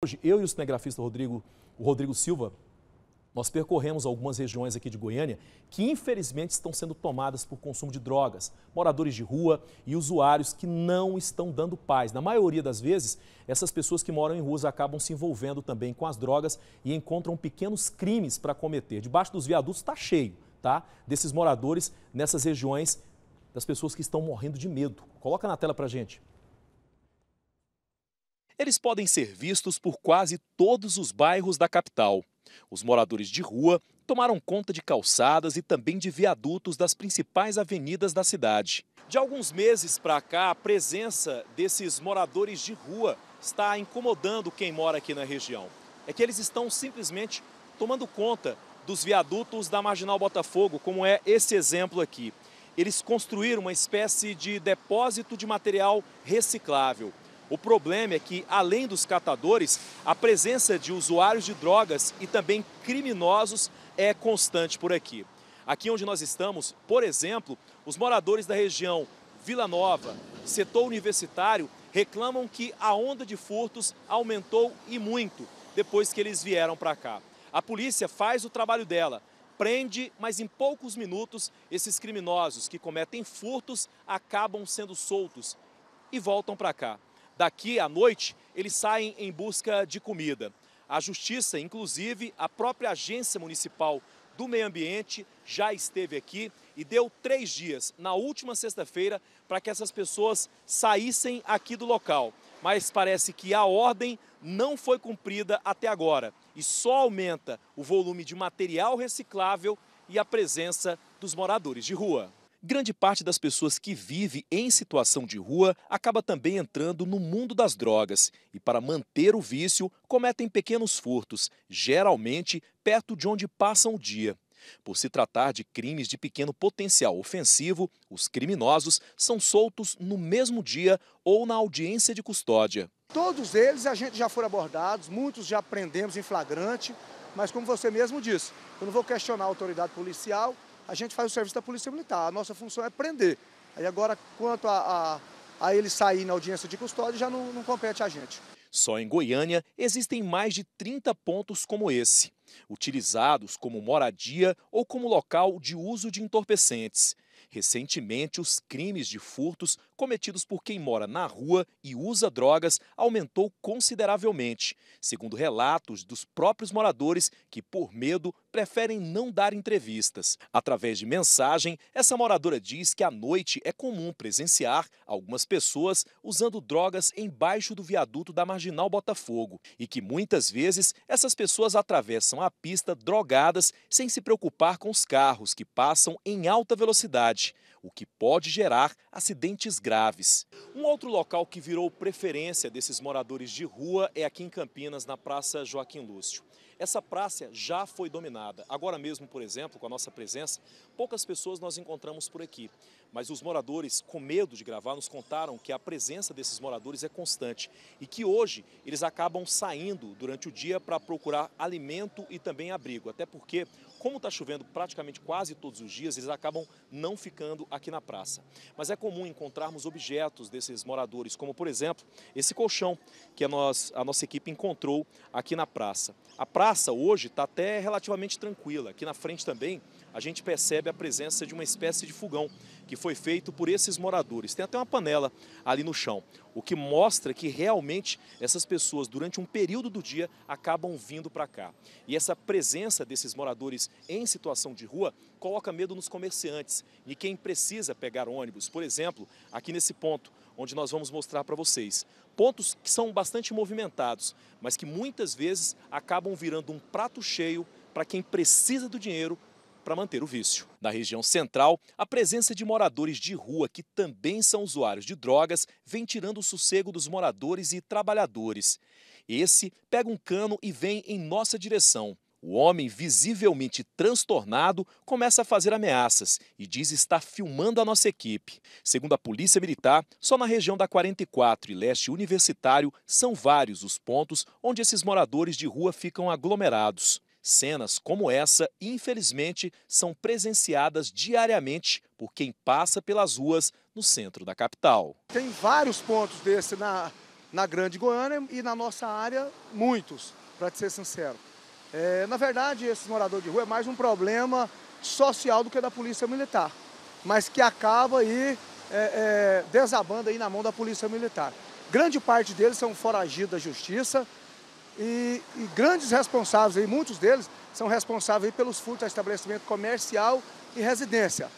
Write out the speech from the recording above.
Hoje, eu e o cinegrafista Rodrigo, o Rodrigo Silva, nós percorremos algumas regiões aqui de Goiânia que, infelizmente, estão sendo tomadas por consumo de drogas, moradores de rua e usuários que não estão dando paz. Na maioria das vezes, essas pessoas que moram em ruas acabam se envolvendo também com as drogas e encontram pequenos crimes para cometer. Debaixo dos viadutos está cheio, tá? Desses moradores nessas regiões, das pessoas que estão morrendo de medo. Coloca na tela para gente. Eles podem ser vistos por quase todos os bairros da capital. Os moradores de rua tomaram conta de calçadas e também de viadutos das principais avenidas da cidade. De alguns meses para cá, a presença desses moradores de rua está incomodando quem mora aqui na região. É que eles estão simplesmente tomando conta dos viadutos da Marginal Botafogo, como é esse exemplo aqui. Eles construíram uma espécie de depósito de material reciclável. O problema é que, além dos catadores, a presença de usuários de drogas e também criminosos é constante por aqui. Aqui onde nós estamos, por exemplo, os moradores da região Vila Nova, setor universitário, reclamam que a onda de furtos aumentou e muito depois que eles vieram para cá. A polícia faz o trabalho dela, prende, mas em poucos minutos esses criminosos que cometem furtos acabam sendo soltos e voltam para cá. Daqui à noite, eles saem em busca de comida. A Justiça, inclusive, a própria Agência Municipal do Meio Ambiente já esteve aqui e deu três dias, na última sexta-feira, para que essas pessoas saíssem aqui do local. Mas parece que a ordem não foi cumprida até agora e só aumenta o volume de material reciclável e a presença dos moradores de rua. Grande parte das pessoas que vive em situação de rua acaba também entrando no mundo das drogas e, para manter o vício, cometem pequenos furtos, geralmente perto de onde passam o dia. Por se tratar de crimes de pequeno potencial ofensivo, os criminosos são soltos no mesmo dia ou na audiência de custódia. Todos eles a gente já foram abordados, muitos já prendemos em flagrante, mas como você mesmo disse, eu não vou questionar a autoridade policial, a gente faz o serviço da Polícia Militar. A nossa função é prender. Aí agora, quanto a, a, a ele sair na audiência de custódia, já não, não compete a gente. Só em Goiânia existem mais de 30 pontos como esse, utilizados como moradia ou como local de uso de entorpecentes. Recentemente, os crimes de furtos cometidos por quem mora na rua e usa drogas aumentou consideravelmente, segundo relatos dos próprios moradores que, por medo, preferem não dar entrevistas. Através de mensagem, essa moradora diz que à noite é comum presenciar algumas pessoas usando drogas embaixo do viaduto da Marginal Botafogo e que muitas vezes essas pessoas atravessam a pista drogadas sem se preocupar com os carros que passam em alta velocidade, o que pode gerar acidentes graves graves. Um outro local que virou preferência desses moradores de rua é aqui em Campinas, na Praça Joaquim Lúcio. Essa praça já foi dominada. Agora mesmo, por exemplo, com a nossa presença, poucas pessoas nós encontramos por aqui. Mas os moradores, com medo de gravar, nos contaram que a presença desses moradores é constante e que hoje eles acabam saindo durante o dia para procurar alimento e também abrigo. Até porque, como está chovendo praticamente quase todos os dias, eles acabam não ficando aqui na praça. Mas é comum encontrarmos objetos desses moradores, como por exemplo esse colchão que a, nós, a nossa equipe encontrou aqui na praça. A praça praça hoje está até relativamente tranquila. Aqui na frente também a gente percebe a presença de uma espécie de fogão que foi feito por esses moradores. Tem até uma panela ali no chão, o que mostra que realmente essas pessoas, durante um período do dia, acabam vindo para cá. E essa presença desses moradores em situação de rua coloca medo nos comerciantes e quem precisa pegar ônibus. Por exemplo, aqui nesse ponto, onde nós vamos mostrar para vocês pontos que são bastante movimentados, mas que muitas vezes acabam virando um prato cheio para quem precisa do dinheiro para manter o vício. Na região central, a presença de moradores de rua que também são usuários de drogas vem tirando o sossego dos moradores e trabalhadores. Esse pega um cano e vem em nossa direção. O homem, visivelmente transtornado, começa a fazer ameaças e diz estar filmando a nossa equipe. Segundo a Polícia Militar, só na região da 44 e leste universitário são vários os pontos onde esses moradores de rua ficam aglomerados. Cenas como essa, infelizmente, são presenciadas diariamente por quem passa pelas ruas no centro da capital. Tem vários pontos desse na, na Grande Goiânia e na nossa área, muitos, para ser sincero. É, na verdade, esse morador de rua é mais um problema social do que da polícia militar, mas que acaba aí é, é, desabando aí na mão da polícia militar. Grande parte deles são foragidos da justiça e, e grandes responsáveis, aí, muitos deles, são responsáveis pelos furtos a estabelecimento comercial e residência.